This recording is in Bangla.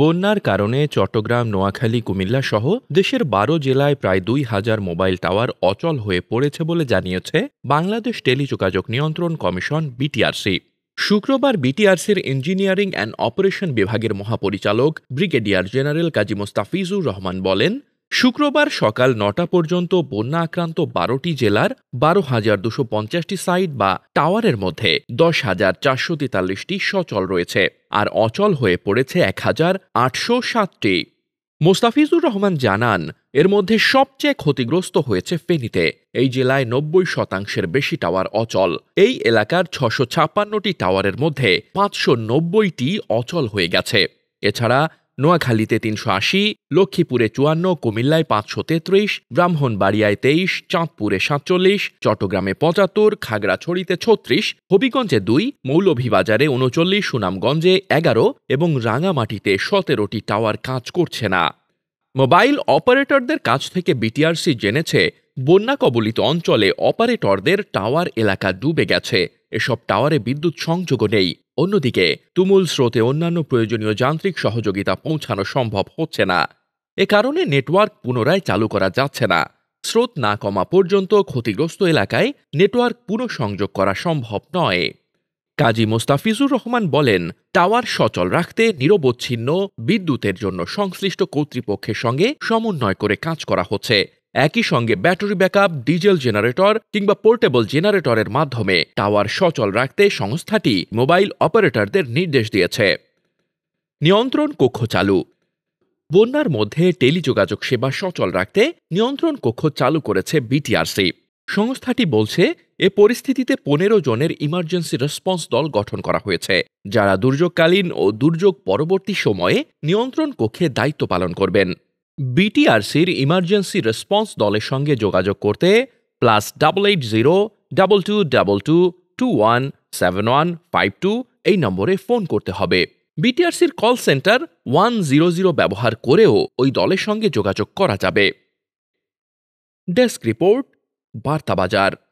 বন্যার কারণে চট্টগ্রাম নোয়াখালী কুমিল্লা সহ দেশের বারো জেলায় প্রায় দুই হাজার মোবাইল টাওয়ার অচল হয়ে পড়েছে বলে জানিয়েছে বাংলাদেশ টেলিযোগাযোগ নিয়ন্ত্রণ কমিশন বিটিআরসি শুক্রবার বিটিআরসির ইঞ্জিনিয়ারিং অ্যান্ড অপারেশন বিভাগের মহাপরিচালক ব্রিগেডিয়ার জেনারেল কাজী মোস্তাফিজুর রহমান বলেন শুক্রবার সকাল নটা পর্যন্ত বন্যা আক্রান্ত বারোটি জেলার বারো হাজার দুশো পঞ্চাশটি সাইট বা টাওয়ারের মধ্যে দশ হাজার চারশো তেতাল্লিশটি সচল রয়েছে আর অচল হয়ে পড়েছে এক হাজার আটশো সাতটি মোস্তাফিজুর রহমান জানান এর মধ্যে সবচেয়ে ক্ষতিগ্রস্ত হয়েছে ফেনীতে এই জেলায় নব্বই শতাংশের বেশি টাওয়ার অচল এই এলাকার ছশো ছাপ্পান্নটি টাওয়ারের মধ্যে পাঁচশো নব্বইটি অচল হয়ে গেছে এছাড়া নোয়াখালীতে তিনশো আশি লক্ষ্মীপুরে চুয়ান্ন কুমিল্লায় পাঁচশো তেত্রিশ ব্রাহ্মণবাড়িয়ায় তেইশ চাঁদপুরে সাতচল্লিশ চট্টগ্রামে পঁচাত্তর খাগড়াছড়িতে ছত্রিশ হবিগঞ্জে দুই মৌলভীবাজারে উনচল্লিশ সুনামগঞ্জে এগারো এবং রাঙামাটিতে সতেরোটি টাওয়ার কাজ করছে না মোবাইল অপারেটরদের কাছ থেকে বিটিআরসি জেনেছে বন্যা কবলিত অঞ্চলে অপারেটরদের টাওয়ার এলাকা ডুবে গেছে এসব টাওয়ারে বিদ্যুৎ সংযোগও নেই অন্যদিকে তুমুল স্রোতে অন্যান্য প্রয়োজনীয় যান্ত্রিক সহযোগিতা পৌঁছানো সম্ভব হচ্ছে না এ কারণে নেটওয়ার্ক পুনরায় চালু করা যাচ্ছে না স্রোত না কমা পর্যন্ত ক্ষতিগ্রস্ত এলাকায় নেটওয়ার্ক পুনঃসংযোগ করা সম্ভব নয় কাজী মোস্তাফিজুর রহমান বলেন টাওয়ার সচল রাখতে নিরবচ্ছিন্ন বিদ্যুতের জন্য সংশ্লিষ্ট কর্তৃপক্ষের সঙ্গে সমন্বয় করে কাজ করা হচ্ছে একই সঙ্গে ব্যাটারি ব্যাকআপ ডিজেল জেনারেটর কিংবা পোর্টেবল জেনারেটরের মাধ্যমে টাওয়ার সচল রাখতে সংস্থাটি মোবাইল অপারেটরদের নির্দেশ দিয়েছে নিয়ন্ত্রণ কক্ষ চালু বন্যার মধ্যে টেলিযোগাযোগ সেবা সচল রাখতে নিয়ন্ত্রণ কক্ষ চালু করেছে বিটিআরসি সংস্থাটি বলছে এ পরিস্থিতিতে পনেরো জনের ইমার্জেন্সি রেসপন্স দল গঠন করা হয়েছে যারা দুর্যোগকালীন ও দুর্যোগ পরবর্তী সময়ে নিয়ন্ত্রণ কক্ষে দায়িত্ব পালন করবেন বিটিআরসির ইমার্জেন্সি রেসপন্স দলের সঙ্গে যোগাযোগ করতে plus double eight zero double two double two two one seven one five two এই নম্বরে ফোন করতে হবে বিটিআরসির call centre one zero zero ব্যবহার করেও ওই দলের সঙ্গে যোগাযোগ করা যাবে ডেস্ক রিপোর্ট বার্তা বাজার